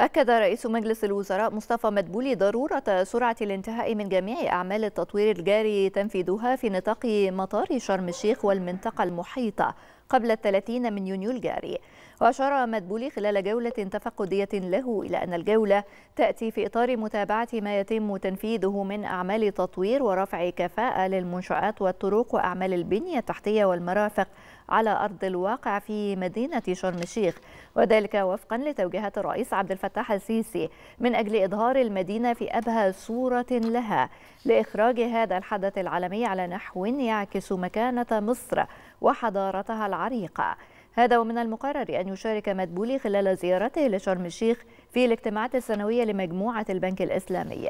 أكد رئيس مجلس الوزراء مصطفى مدبولي ضرورة سرعة الانتهاء من جميع أعمال التطوير الجاري تنفيذها في نطاق مطار شرم الشيخ والمنطقة المحيطة قبل الثلاثين من يونيو الجاري وأشار مدبولي خلال جولة تفقدية له إلى أن الجولة تأتي في إطار متابعة ما يتم تنفيذه من أعمال تطوير ورفع كفاءة للمنشآت والطرق وأعمال البنية التحتية والمرافق على أرض الواقع في مدينة شرم الشيخ وذلك وفقا لتوجيهات الرئيس عبد الفتاح السيسي من أجل إظهار المدينة في أبهى صورة لها لإخراج هذا الحدث العالمي على نحو يعكس مكانة مصر وحضارتها العالمية العريقة هذا ومن المقرر أن يشارك مدبولي خلال زيارته لشرم الشيخ في الاجتماعات السنوية لمجموعة البنك الإسلامي